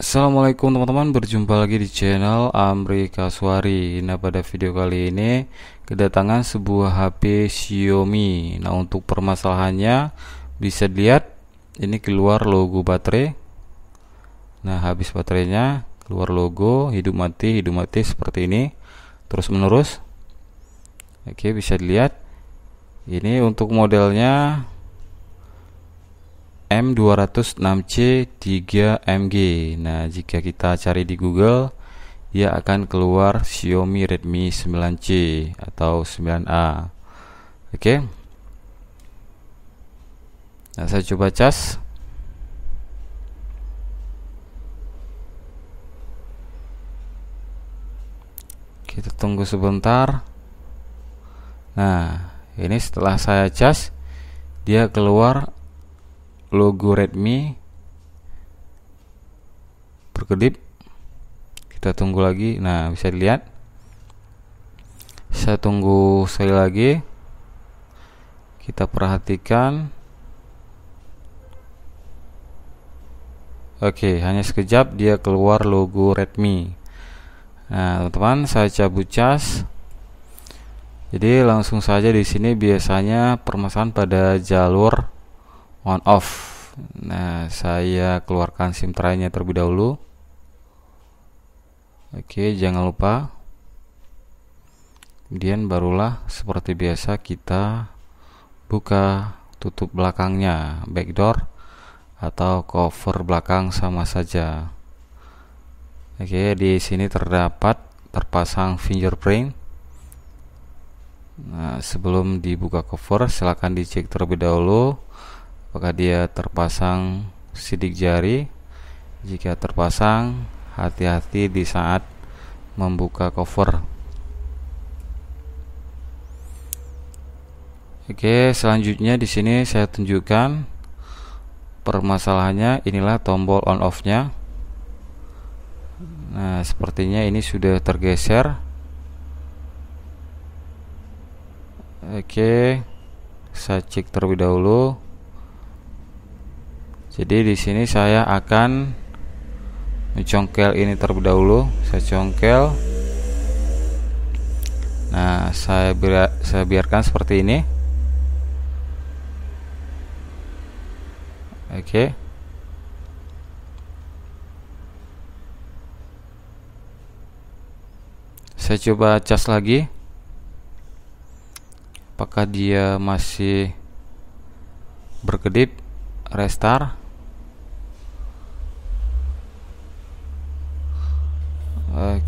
Assalamualaikum teman-teman, berjumpa lagi di channel Amri Kaswari. Nah, pada video kali ini kedatangan sebuah HP Xiaomi. Nah, untuk permasalahannya bisa dilihat ini keluar logo baterai. Nah, habis baterainya keluar logo hidup mati, hidup mati seperti ini terus menerus. Oke, bisa dilihat ini untuk modelnya M206C3MG. Nah, jika kita cari di Google, ia akan keluar Xiaomi Redmi 9C atau 9A. Oke. Okay. Nah, saya coba cas. Kita tunggu sebentar. Nah, ini setelah saya cas, dia keluar logo Redmi berkedip kita tunggu lagi nah bisa dilihat saya tunggu sekali lagi kita perhatikan oke hanya sekejap dia keluar logo Redmi nah teman-teman saya cabut cas jadi langsung saja di sini biasanya permasalahan pada jalur on off nah saya keluarkan sim traynya terlebih dahulu oke jangan lupa kemudian barulah seperti biasa kita buka tutup belakangnya backdoor atau cover belakang sama saja Oke, di sini terdapat terpasang fingerprint. Nah, sebelum dibuka cover, silahkan dicek terlebih dahulu apakah dia terpasang sidik jari jika terpasang hati-hati di saat membuka cover Oke, selanjutnya di sini saya tunjukkan permasalahannya. Inilah tombol on off-nya. Nah, sepertinya ini sudah tergeser. Oke, saya cek terlebih dahulu jadi di sini saya akan mencongkel ini terlebih dahulu saya congkel nah saya, biar saya biarkan seperti ini oke okay. saya coba cas lagi apakah dia masih berkedip restart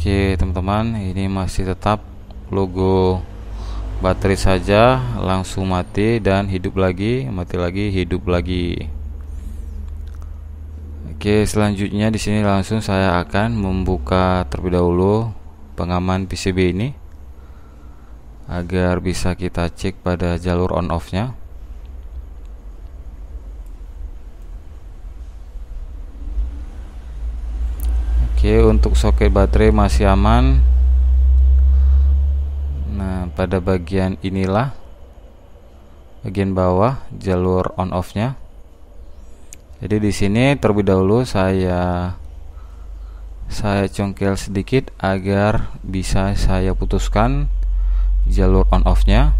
Oke teman-teman ini masih tetap logo baterai saja langsung mati dan hidup lagi mati lagi hidup lagi Oke selanjutnya di sini langsung saya akan membuka terlebih dahulu pengaman PCB ini agar bisa kita cek pada jalur on off nya Oke, untuk soket baterai masih aman. Nah, pada bagian inilah bagian bawah jalur on off-nya. Jadi di sini terlebih dahulu saya saya congkel sedikit agar bisa saya putuskan jalur on off-nya.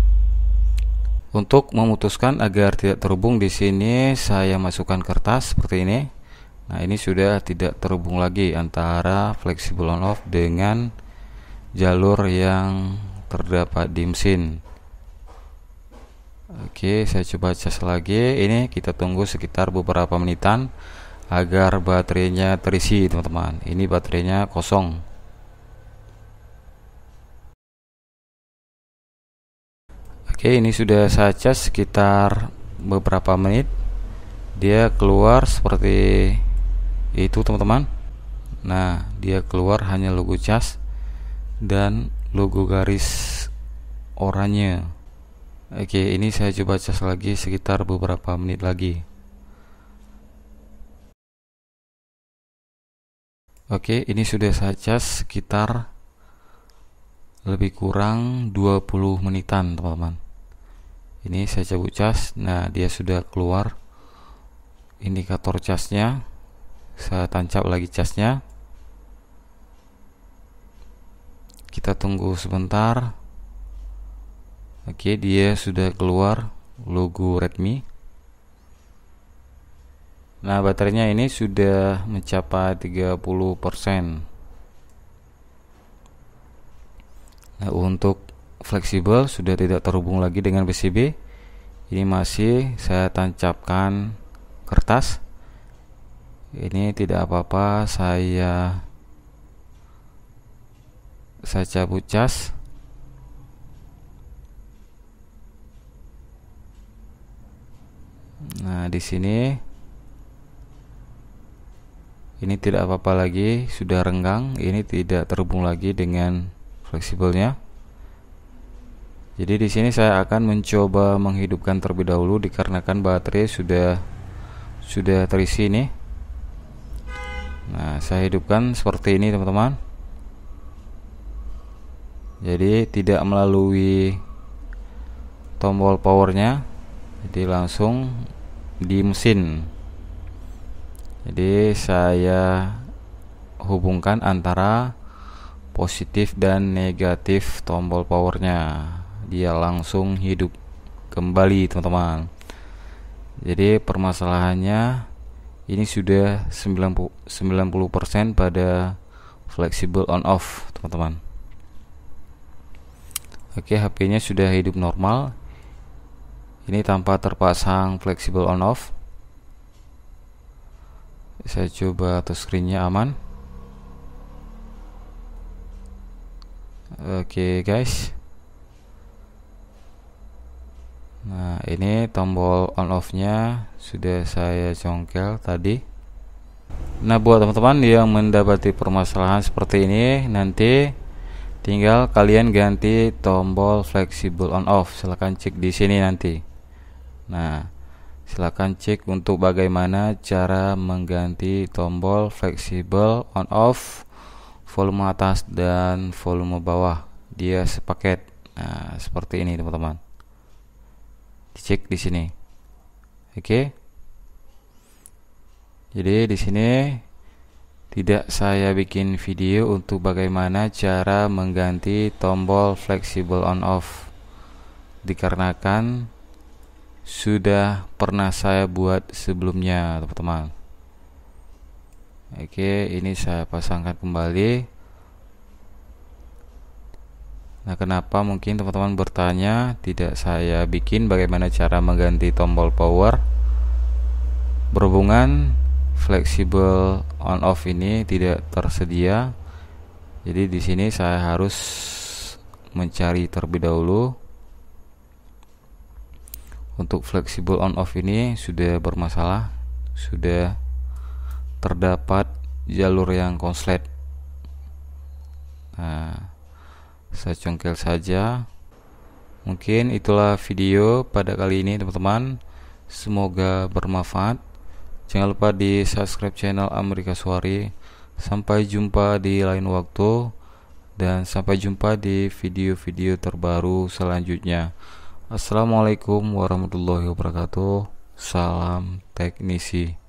Untuk memutuskan agar tidak terhubung di sini saya masukkan kertas seperti ini. Nah, ini sudah tidak terhubung lagi antara fleksibel on off dengan jalur yang terdapat di mesin. Oke, saya coba cas lagi. Ini kita tunggu sekitar beberapa menitan agar baterainya terisi, teman-teman. Ini baterainya kosong. Oke, ini sudah saya cas sekitar beberapa menit. Dia keluar seperti yaitu teman-teman nah dia keluar hanya logo cas dan logo garis oranye oke ini saya coba cas lagi sekitar beberapa menit lagi oke ini sudah saya cas sekitar lebih kurang 20 menitan teman-teman ini saya cabut cas nah dia sudah keluar indikator casnya saya tancap lagi casnya kita tunggu sebentar oke dia sudah keluar logo redmi nah baterainya ini sudah mencapai 30% nah untuk fleksibel sudah tidak terhubung lagi dengan PCB ini masih saya tancapkan kertas ini tidak apa-apa saya saya cabut cas nah di sini ini tidak apa-apa lagi sudah renggang ini tidak terhubung lagi dengan fleksibelnya jadi di sini saya akan mencoba menghidupkan terlebih dahulu dikarenakan baterai sudah sudah terisi nih nah saya hidupkan seperti ini teman-teman jadi tidak melalui tombol powernya jadi langsung di mesin jadi saya hubungkan antara positif dan negatif tombol powernya dia langsung hidup kembali teman-teman jadi permasalahannya ini sudah 90, 90% pada flexible on off teman-teman oke HP nya sudah hidup normal ini tanpa terpasang flexible on off saya coba touchscreennya aman oke guys Nah, ini tombol on off-nya sudah saya congkel tadi. Nah, buat teman-teman yang mendapati permasalahan seperti ini, nanti tinggal kalian ganti tombol flexible on off. Silahkan cek di sini nanti. Nah, silahkan cek untuk bagaimana cara mengganti tombol flexible on off volume atas dan volume bawah dia sepaket nah seperti ini teman-teman dicek di sini oke okay. jadi di sini tidak saya bikin video untuk bagaimana cara mengganti tombol flexible on off dikarenakan sudah pernah saya buat sebelumnya teman-teman oke ini saya pasangkan kembali Nah, kenapa mungkin teman-teman bertanya tidak saya bikin bagaimana cara mengganti tombol power? Berhubungan fleksibel on off ini tidak tersedia. Jadi di sini saya harus mencari terlebih dahulu. Untuk fleksibel on off ini sudah bermasalah, sudah terdapat jalur yang konslet. Nah, saya congkel saja mungkin itulah video pada kali ini teman-teman semoga bermanfaat jangan lupa di subscribe channel Amerika Suari sampai jumpa di lain waktu dan sampai jumpa di video-video terbaru selanjutnya Assalamualaikum warahmatullahi wabarakatuh salam teknisi